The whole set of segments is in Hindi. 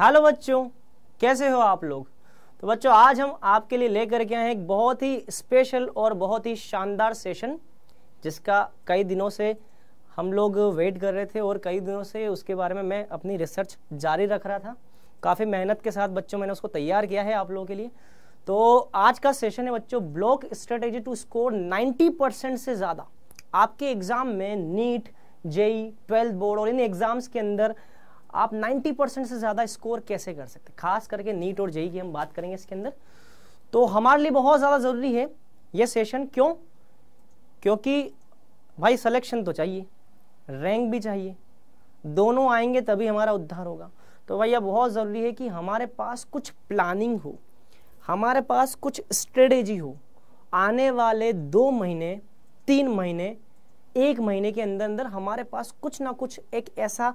हेलो बच्चों कैसे हो आप लोग तो बच्चों आज हम आपके लिए लेकर के आए हैं एक बहुत ही स्पेशल और बहुत ही शानदार सेशन जिसका कई दिनों से हम लोग वेट कर रहे थे और कई दिनों से उसके बारे में मैं अपनी रिसर्च जारी रख रहा था काफ़ी मेहनत के साथ बच्चों मैंने उसको तैयार किया है आप लोगों के लिए तो आज का सेशन है बच्चों block strategy to score ninety percent से ज़्यादा आपके एग्ज़ाम में नीट जेई ट्वेल्थ बोर्ड और इन एग्ज़ाम्स के अंदर आप 90 परसेंट से ज़्यादा स्कोर कैसे कर सकते खास करके नीट और जेई की हम बात करेंगे इसके अंदर तो हमारे लिए बहुत ज़्यादा ज़रूरी है ये सेशन क्यों क्योंकि भाई सिलेक्शन तो चाहिए रैंक भी चाहिए दोनों आएंगे तभी हमारा उद्धार होगा तो भैया बहुत ज़रूरी है कि हमारे पास कुछ प्लानिंग हो हमारे पास कुछ स्ट्रेटेजी हो आने वाले दो महीने तीन महीने एक महीने के अंदर अंदर हमारे पास कुछ ना कुछ एक ऐसा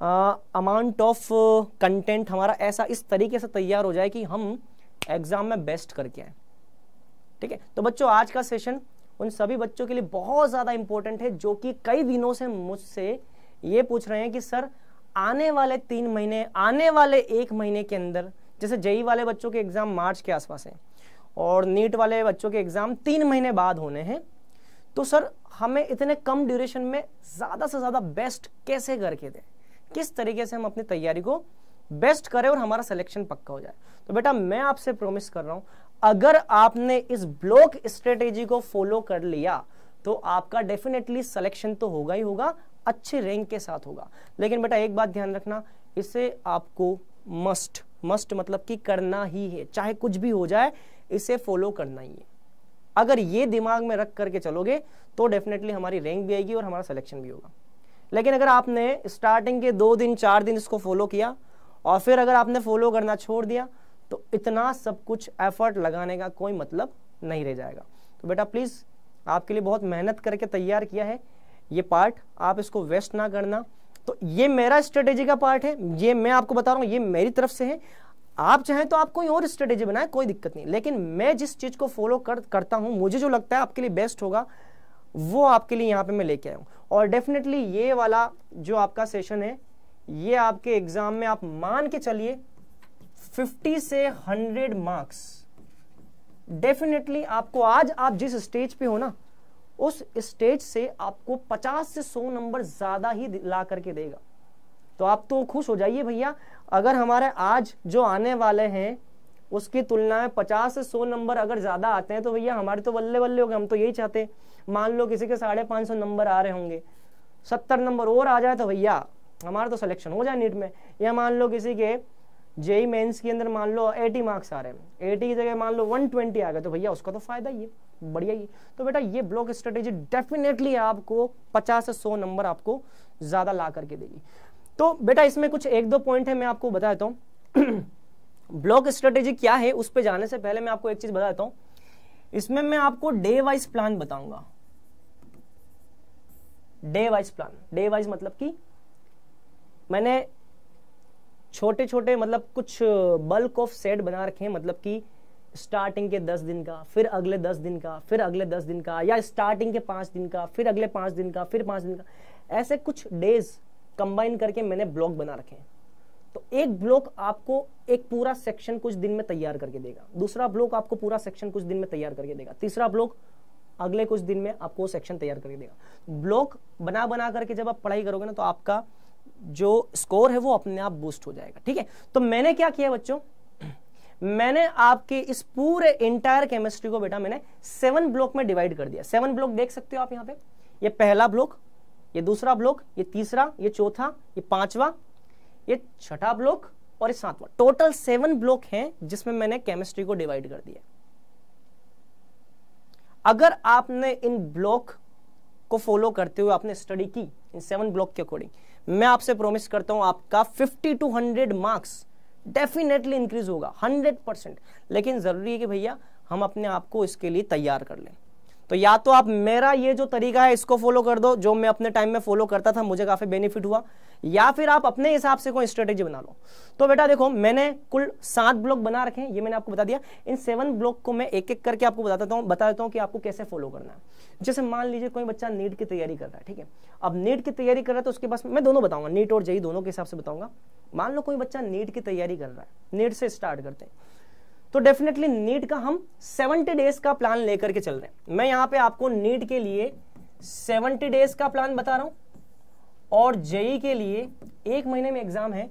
अमाउंट ऑफ कंटेंट हमारा ऐसा इस तरीके से तैयार हो जाए कि हम एग्ज़ाम में बेस्ट करके आए ठीक है तो बच्चों आज का सेशन उन सभी बच्चों के लिए बहुत ज़्यादा इंपॉर्टेंट है जो कि कई दिनों से मुझसे ये पूछ रहे हैं कि सर आने वाले तीन महीने आने वाले एक महीने के अंदर जैसे जेई वाले बच्चों के एग्ज़ाम मार्च के आसपास हैं और नीट वाले बच्चों के एग्ज़ाम तीन महीने बाद होने हैं तो सर हमें इतने कम ड्यूरेशन में ज़्यादा से ज़्यादा बेस्ट कैसे करके दें किस तरीके से हम अपनी तैयारी को बेस्ट करें और हमारा सिलेक्शन पक्का हो जाए तो बेटा मैं आपसे प्रॉमिस कर रहा हूं अगर आपने इस ब्लॉक स्ट्रेटेजी को फॉलो कर लिया तो आपका डेफिनेटली सिलेक्शन तो होगा ही होगा अच्छे रैंक के साथ होगा लेकिन बेटा एक बात ध्यान रखना इसे आपको मस्ट मस्ट मतलब कि करना ही है चाहे कुछ भी हो जाए इसे फॉलो करना ही है अगर ये दिमाग में रख करके चलोगे तो डेफिनेटली हमारी रैंक भी आएगी और हमारा सिलेक्शन भी होगा लेकिन अगर आपने स्टार्टिंग के दो दिन चार दिन इसको फॉलो किया और फिर अगर आपने फॉलो करना छोड़ दिया तो इतना सब कुछ एफर्ट लगाने का कोई मतलब नहीं रह जाएगा तो बेटा प्लीज़ आपके लिए बहुत मेहनत करके तैयार किया है ये पार्ट आप इसको वेस्ट ना करना तो ये मेरा स्ट्रेटेजी का पार्ट है ये मैं आपको बता रहा हूँ ये मेरी तरफ से है आप चाहें तो आप कोई और स्ट्रेटेजी बनाए कोई दिक्कत नहीं लेकिन मैं जिस चीज़ को फॉलो कर करता हूँ मुझे जो लगता है आपके लिए बेस्ट होगा वो आपके लिए यहाँ पे मैं लेके आया हूँ और डेफिनेटली ये वाला जो आपका सेशन है ये आपके एग्जाम में आप मान के चलिए 50 से 100 मार्क्स डेफिनेटली आपको आज आप जिस स्टेज पे हो ना उस स्टेज से आपको 50 से 100 नंबर ज्यादा ही ला करके देगा तो आप तो खुश हो जाइए भैया अगर हमारे आज जो आने वाले हैं उसकी तुलना में 50 से 100 नंबर अगर ज्यादा आते हैं तो भैया हमारे तो बल्ले बल्ले हो गए हम तो यही चाहते हैं मान लो किसी के साढ़े पाँच सौ नंबर आ रहे होंगे सत्तर नंबर और आ जाए तो भैया हमारा तो सिलेक्शन हो जाए नीट में या मान लो किसी के जेई मेन्स के अंदर मान लो एटी मार्क्स आ रहे हैं एटी की जगह मान लो वन ट्वेंटी आ गए तो भैया उसका तो फायदा ही है बढ़िया ही तो बेटा ये ब्लॉक स्ट्रेटेजी डेफिनेटली आपको पचास से सौ नंबर आपको ज़्यादा ला करके देगी तो बेटा इसमें कुछ एक दो पॉइंट है मैं आपको बता देता हूँ ब्लॉक स्ट्रेटेजी क्या है उस पर जाने से पहले मैं आपको एक चीज़ बता देता हूँ इसमें मैं आपको डे वाइज प्लान बताऊंगा day wise plan day wise मतलब कि मैंने छोटे छोटे मतलब कुछ बल्क ऑफ सेट बना रखे हैं मतलब कि स्टार्टिंग के दस दिन का फिर अगले दस दिन का फिर अगले दस दिन का या स्टार्टिंग के पाँच दिन का फिर अगले पाँच दिन का फिर पाँच दिन का ऐसे कुछ डेज कंबाइन करके मैंने ब्लॉक बना रखे हैं तो एक ब्लॉक आपको एक पूरा सेक्शन कुछ दिन में तैयार करके देगा दूसरा ब्लॉक आपको पूरा सेक्शन कुछ दिन में तैयार करके देगा तीसरा ब्लॉक अगले कुछ दिन में आपको सेक्शन तैयार करके देगा ब्लॉक बना बना करके जब आप पढ़ाई करोगे ना तो आपका जो स्कोर है वो अपने आप बूस्ट हो जाएगा ठीक है तो मैंने क्या किया बच्चों मैंने आपके इस पूरे इंटायर केमिस्ट्री को बेटा मैंने सेवन ब्लॉक में डिवाइड कर दिया सेवन ब्लॉक देख सकते हो आप यहां पे ये पहला ब्लॉक ये दूसरा ब्लॉक ये तीसरा ये चौथा ये पांचवा ये छठा ब्लॉक और ये सातवां टोटल सेवन ब्लॉक हैं जिसमें मैंने केमिस्ट्री को डिवाइड कर दिया अगर आपने इन ब्लॉक को फॉलो करते हुए आपने स्टडी की इन सेवन ब्लॉक के अकॉर्डिंग मैं आपसे प्रॉमिस करता हूं आपका 50 टू 100 मार्क्स डेफिनेटली इंक्रीज होगा 100 परसेंट लेकिन जरूरी है कि भैया हम अपने आप को इसके लिए तैयार कर लें तो या तो आप मेरा ये जो तरीका है इसको फॉलो कर दो जो मैं अपने टाइम में फॉलो करता था मुझे काफ़ी बेनिफिट हुआ या फिर आप अपने हिसाब से कोई स्ट्रेटेजी बना लो तो बेटा देखो मैंने कुल सात ब्लॉक बना रखे हैं ये मैंने आपको बता दिया इन सेवन ब्लॉक को मैं एक एक करके आपको बता देता हूँ बता देता हूँ कि आपको कैसे फॉलो करना है जैसे मान लीजिए कोई बच्चा नीट की तैयारी कर रहा है ठीक है अब नीट की तैयारी कर रहा है तो उसके पास मैं दोनों बताऊंगा नीट और जई e e दोनों के हिसाब से बताऊंगा मान लो कोई बच्चा नीट की तैयारी कर रहा है नीट से स्टार्ट करते हैं तो डेफिनेटली नीट का हम 70 डेज का प्लान लेकर के चल रहे हैं मैं यहां पे आपको नीट के लिए 70 डेज का प्लान बता रहा हूं और जेई e के लिए एक महीने में एग्जाम है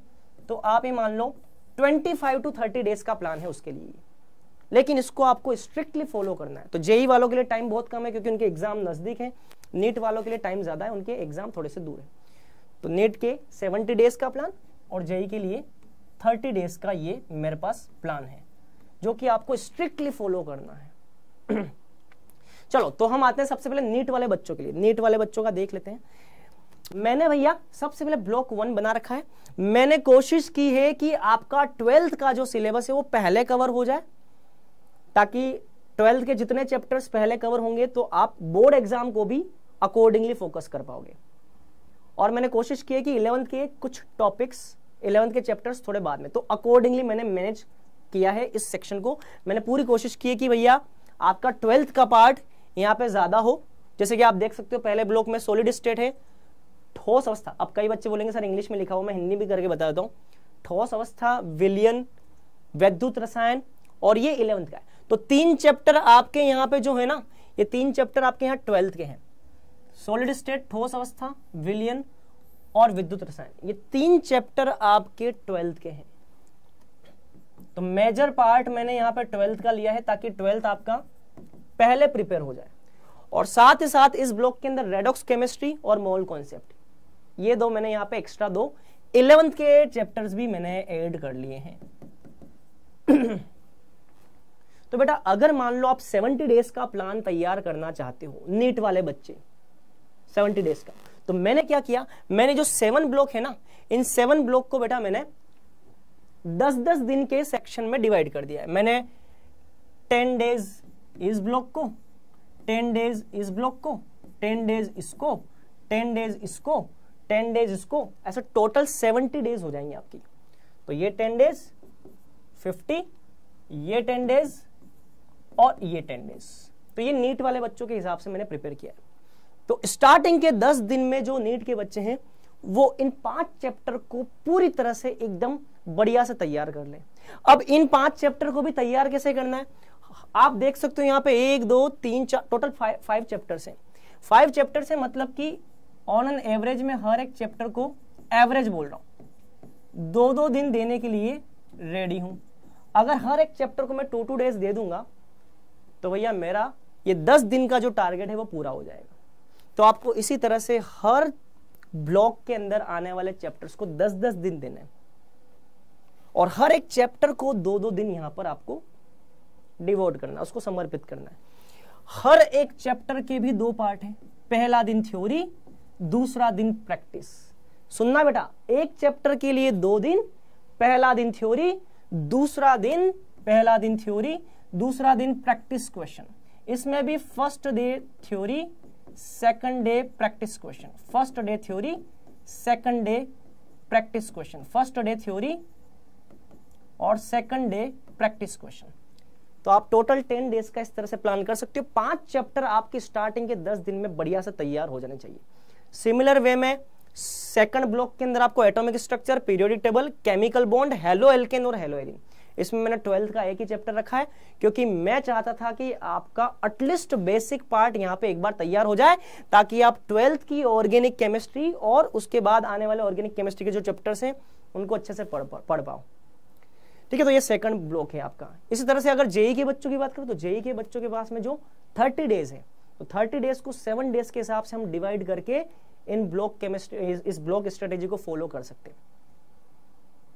तो आप ये मान लो 25 टू 30 डेज का प्लान है उसके लिए लेकिन इसको आपको स्ट्रिक्टली फॉलो करना है तो जेई e वालों के लिए टाइम बहुत कम है क्योंकि उनके एग्जाम नजदीक है नीट वालों के लिए टाइम ज्यादा है उनके एग्जाम थोड़े से दूर है तो नीट के सेवनटी डेज का प्लान और जेई e के लिए थर्टी डेज का ये मेरे पास प्लान है जो कि आपको स्ट्रिक्टली फॉलो करना है चलो तो हम आते हैं सबसे पहले नीट वाले बच्चों के लिए नीट वाले बच्चों का देख लेते हैं मैंने भैया सबसे पहले ब्लॉक वन बना रखा है मैंने कोशिश की है कि आपका ट्वेल्थ का जो सिलेबस है वो पहले कवर हो जाए ताकि ट्वेल्थ के जितने चैप्टर्स पहले कवर होंगे तो आप बोर्ड एग्जाम को भी अकॉर्डिंगली फोकस कर पाओगे और मैंने कोशिश की है कि इलेवंथ के कुछ टॉपिक्स इलेवंथ के चैप्टर्स थोड़े बाद में तो अकॉर्डिंगली मैंने मैनेज किया है इस सेक्शन को मैंने पूरी कोशिश की है कि भैया आपका ट्वेल्थ का पार्ट यहाँ पे ज़्यादा हो जैसे कि आप देख सकते हो पहले ब्लॉक में सोलिड स्टेट है ठोस अवस्था अब कई बच्चे बोलेंगे सर इंग्लिश में लिखा हुआ मैं हिंदी भी करके बता देता हूँ ठोस अवस्था विलियन वैद्युत रसायन और ये इलेवंथ का है तो तीन चैप्टर आपके यहाँ पे जो है ना ये तीन चैप्टर आपके यहाँ ट्वेल्थ के हैं सॉलिड स्टेट ठोस अवस्था विलियन और विद्युत रसायन ये तीन चैप्टर आपके ट्वेल्थ के हैं तो मेजर पार्ट मैंने यहां पर ट्वेल्थ का लिया है ताकि ट्वेल्थ आपका पहले प्रिपेयर हो जाए और साथ ही साथ इस ब्लॉक के अंदर रेडॉक्स केमिस्ट्री और मोल कॉन्सेप्ट ये दो मैंने यहां पे एक्स्ट्रा दो इलेवंथ के चैप्टर्स भी मैंने ऐड कर लिए हैं तो बेटा अगर मान लो आप 70 डेज का प्लान तैयार करना चाहते हो नीट वाले बच्चे 70 डेज का तो मैंने क्या किया मैंने जो सेवन ब्लॉक है ना इन सेवन ब्लॉक को बेटा मैंने दस दस दिन के सेक्शन में डिवाइड कर दिया है मैंने टेन डेज इस ब्लॉक को टेन डेज इस ब्लॉक को टेन डेज इसको टेन डेज इसको टेन डेज इसको ऐसा टोटल सेवेंटी डेज हो जाएंगे आपकी तो ये टेन डेज फिफ्टी ये टेन डेज और ये टेन डेज तो ये नीट वाले बच्चों के हिसाब से मैंने प्रिपेयर किया है तो स्टार्टिंग के दस दिन में जो नीट के बच्चे हैं वो इन पांच चैप्टर को पूरी तरह से एकदम बढ़िया से तैयार कर ले अब इन पांच चैप्टर को भी तैयार कैसे करना है आप देख सकते हो यहाँ पे एक दो तीन चार टोटल फाइव चैप्टर है फाइव चैप्टर हैं मतलब कि ऑन एन एवरेज में हर एक चैप्टर को एवरेज बोल रहा हूं दो दो दिन देने के लिए रेडी हूं अगर हर एक चैप्टर को मैं टू टू डेज दे दूंगा तो भैया मेरा ये दस दिन का जो टारगेट है वो पूरा हो जाएगा तो आपको इसी तरह से हर ब्लॉक के अंदर आने वाले चैप्टर्स को दस दस दिन देना है और हर एक चैप्टर को दो दो दिन यहां पर आपको डिवोट करना उसको समर्पित करना है हर एक चैप्टर के भी दो पार्ट है पहला दिन थ्योरी दूसरा दिन प्रैक्टिस सुनना बेटा एक चैप्टर के लिए दो दिन पहला दिन थ्योरी दूसरा दिन पहला दिन थ्योरी दूसरा दिन प्रैक्टिस क्वेश्चन इसमें भी first day theory second day practice question first day theory second day practice question first day theory और सेकंड डे प्रैक्टिस क्वेश्चन तो आप टोटल टेन डेज का इस तरह से प्लान कर सकते हो पांच चैप्टर आपकी स्टार्टिंग के दस दिन में बढ़िया से तैयार हो जाने चाहिए सिमिलर वे में सेकंड ब्लॉक के अंदर आपको atomic structure periodic table chemical bond haloalkane और हेलो एरिन इसमें मैंने ट्वेल्थ का एक ही चैप्टर रखा है क्योंकि मैं चाहता था कि आपका एटलीस्ट बेसिक पार्ट यहां पे एक बार तैयार हो जाए ताकि आप ट्वेल्थ की ऑर्गेनिक केमिस्ट्री और उसके बाद आने वाले ऑर्गेनिक केमिस्ट्री के जो चैप्टर्स हैं उनको अच्छे से पढ़ पढ़ पाओ ठीक है तो ये सेकंड ब्लॉक है आपका इसी तरह से अगर जेई के बच्चों की बात करें तो जेई के बच्चों के पास में जो थर्टी डेज है तो थर्टी डेज को सेवन डेज के हिसाब से हम डिवाइड करके इन ब्लॉक केमिस्ट्री इस ब्लॉक स्ट्रेटेजी को फॉलो कर सकते हैं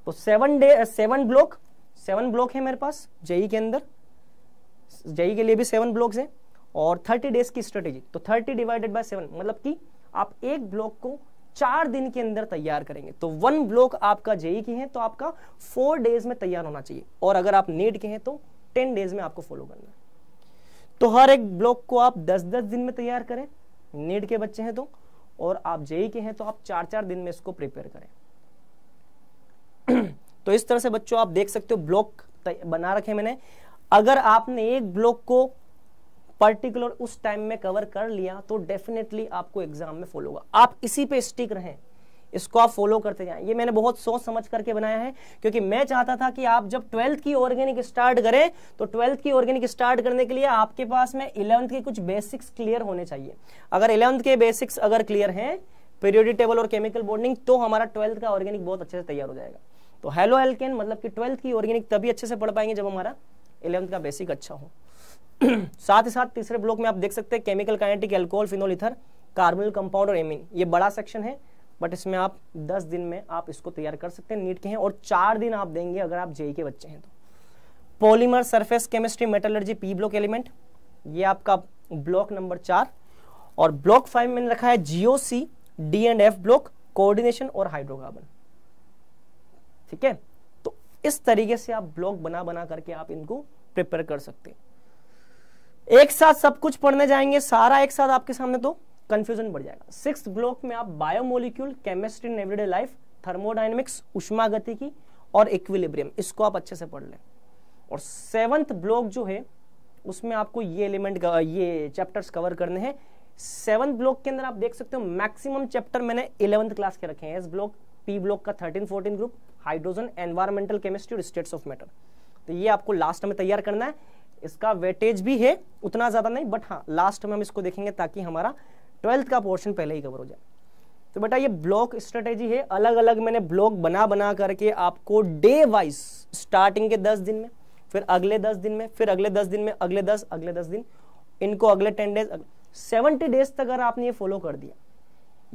तो seven day seven block seven block है मेरे पास जेई के अंदर जेई के लिए भी सेवन ब्लॉक्स हैं और थर्टी डेज की स्ट्रेटेजी तो थर्टी डिवाइडेड बाय सेवन मतलब कि आप एक ब्लॉक को चार दिन के अंदर तैयार करेंगे तो वन ब्लॉक आपका जेई e के हैं तो आपका फोर डेज में तैयार होना चाहिए और अगर आप नीट के हैं तो टेन डेज में आपको फॉलो करना है तो हर एक ब्लॉक को आप दस दस दिन में तैयार करें नीट के बच्चे हैं तो और आप जेई e के हैं तो आप चार चार दिन में इसको प्रिपेयर करें तो इस तरह से बच्चों आप देख सकते हो ब्लॉक बना रखे मैंने अगर आपने एक ब्लॉक को पर्टिकुलर उस टाइम में कवर कर लिया तो डेफिनेटली आपको एग्जाम में फॉलो होगा आप इसी पे स्टिक रहें इसको आप फॉलो करते जाएं ये मैंने बहुत सोच समझ करके बनाया है क्योंकि मैं चाहता था कि आप जब ट्वेल्थ की ऑर्गेनिक स्टार्ट करें तो ट्वेल्थ की ऑर्गेनिक स्टार्ट करने के लिए आपके पास में इलेवंथ के कुछ बेसिक्स क्लियर होने चाहिए अगर इलेवंथ के बेसिक्स अगर क्लियर हैं पीरियोडिक टेबल और केमिकल बॉन्डिंग तो हमारा ट्वेल्थ का ऑर्गेनिक बहुत अच्छे से तैयार हो जाएगा तो हेलो एल्केन मतलब कि ट्वेल्थ की ऑर्गेनिक तभी अच्छे से पढ़ पाएंगे जब हमारा इलेवंथ का बेसिक अच्छा हो साथ ही साथ तीसरे ब्लॉक में आप देख सकते हैं chemical kinetic alcohol phenol ether carbonyl compound और एमिन ये बड़ा सेक्शन है बट इसमें आप 10 दिन में आप इसको तैयार कर सकते हैं नीट के हैं और चार दिन आप देंगे अगर आप जेई के बच्चे हैं तो polymer surface chemistry metallurgy P block element ये आपका ब्लॉक नंबर चार और ब्लॉक फाइव में रखा है GOC C D and F block coordination और हाइड्रोकार्बन ठीक है तो इस तरीके से आप ब्लॉक बना बना करके आप इनको प्रिपेयर कर सकते हैं एक साथ सब कुछ पढ़ने जाएंगे सारा एक साथ आपके सामने तो कंफ्यूजन बढ़ जाएगा सिक्स ब्लॉक में आप biomolecule chemistry in everyday life thermodynamics उष्मा गति की और इक्विलिब्रियम इसको आप अच्छे से पढ़ लें और सेवंथ ब्लॉक जो है उसमें आपको ये एलिमेंट ये चैप्टर्स कवर करने हैं सेवंथ ब्लॉक के अंदर आप देख सकते हो मैक्सिमम चैप्टर मैंने इलेवंथ क्लास के रखे हैं एस ब्लॉक पी ब्लॉक का thirteen fourteen group hydrogen environmental chemistry और स्टेट्स ऑफ मैटर तो ये आपको लास्ट में तैयार करना है इसका वेटेज भी है उतना ज़्यादा नहीं बट हाँ लास्ट में हम इसको देखेंगे ताकि हमारा ट्वेल्थ का पोर्शन पहले ही कवर हो जाए तो बेटा ये ब्लॉक स्ट्रेटेजी है अलग अलग मैंने ब्लॉक बना बना करके आपको डे वाइज स्टार्टिंग के दस दिन में फिर अगले दस दिन में फिर अगले दस दिन में अगले दस अगले दस दिन इनको अगले टेन डेज सेवेंटी डेज तक अगर आपने ये फॉलो कर दिया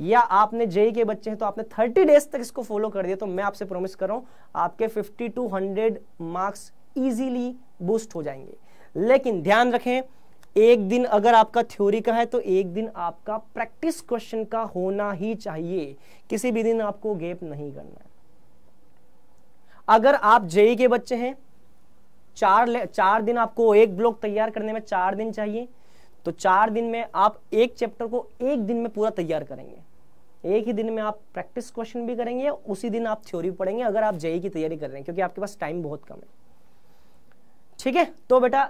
या आपने जेई के बच्चे हैं तो आपने थर्टी डेज तक इसको फॉलो कर दिया तो मैं आपसे प्रोमिस कर रहा हूँ आपके fifty to hundred marks easily boost हो जाएंगे लेकिन ध्यान रखें एक दिन अगर आपका थ्योरी का है तो एक दिन आपका प्रैक्टिस क्वेश्चन का होना ही चाहिए किसी भी दिन आपको गैप नहीं करना है अगर आप जेई e के बच्चे हैं चार चार दिन आपको एक ब्लॉक तैयार करने में चार दिन चाहिए तो चार दिन में आप एक चैप्टर को एक दिन में पूरा तैयार करेंगे एक ही दिन में आप प्रैक्टिस क्वेश्चन भी करेंगे उसी दिन आप थ्योरी पढ़ेंगे अगर आप जेई e की तैयारी कर रहे हैं क्योंकि आपके पास टाइम बहुत कम है ठीक है तो बेटा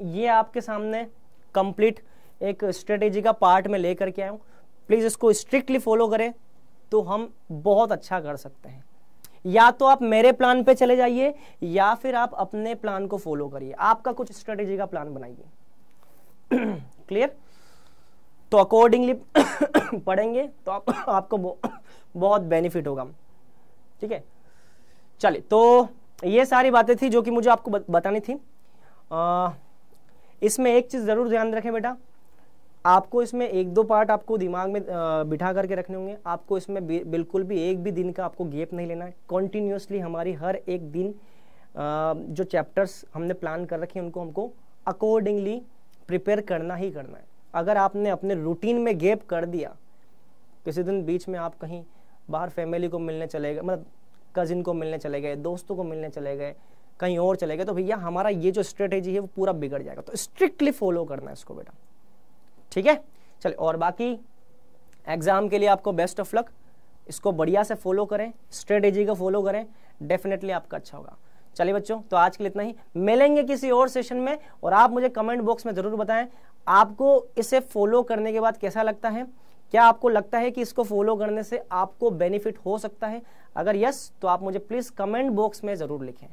ये आपके सामने कंप्लीट एक स्ट्रेटेजी का पार्ट में लेकर के आया हूँ प्लीज़ इसको स्ट्रिक्टली फॉलो करें तो हम बहुत अच्छा कर सकते हैं या तो आप मेरे प्लान पे चले जाइए या फिर आप अपने प्लान को फॉलो करिए आपका कुछ स्ट्रेटेजी का प्लान बनाइए क्लियर तो अकॉर्डिंगली पढ़ेंगे तो आप, आपको बहुत बेनिफिट होगा ठीक है चलिए तो ये सारी बातें थी जो कि मुझे आपको बतानी थी आ, इसमें एक चीज़ ज़रूर ध्यान रखें बेटा आपको इसमें एक दो पार्ट आपको दिमाग में बिठा करके रखने होंगे आपको इसमें बिल्कुल भी एक भी दिन का आपको गैप नहीं लेना है कॉन्टीन्यूसली हमारी हर एक दिन जो चैप्टर्स हमने प्लान कर रखे हैं उनको हमको अकॉर्डिंगली प्रिपेयर करना ही करना है अगर आपने अपने रूटीन में गैप कर दिया किसी दिन बीच में आप कहीं बाहर फैमिली को मिलने चले गए मतलब कज़िन को मिलने चले गए दोस्तों को मिलने चले गए कहीं और चले गए तो भैया हमारा ये जो स्ट्रेटेजी है वो पूरा बिगड़ जाएगा तो स्ट्रिक्टली फॉलो करना है इसको बेटा ठीक है चलिए और बाकी एग्ज़ाम के लिए आपको बेस्ट ऑफ लक इसको बढ़िया से फॉलो करें स्ट्रेटेजी को फॉलो करें डेफिनेटली आपका अच्छा होगा चलिए बच्चों तो आज के लिए इतना ही मिलेंगे किसी और सेशन में और आप मुझे कमेंट बॉक्स में ज़रूर बताएं आपको इसे फॉलो करने के बाद कैसा लगता है क्या आपको लगता है कि इसको फॉलो करने से आपको बेनिफिट हो सकता है अगर यस तो आप मुझे प्लीज़ कमेंट बॉक्स में ज़रूर लिखें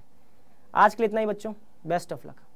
आज के लिए इतना ही बच्चों बेस्ट ऑफ लक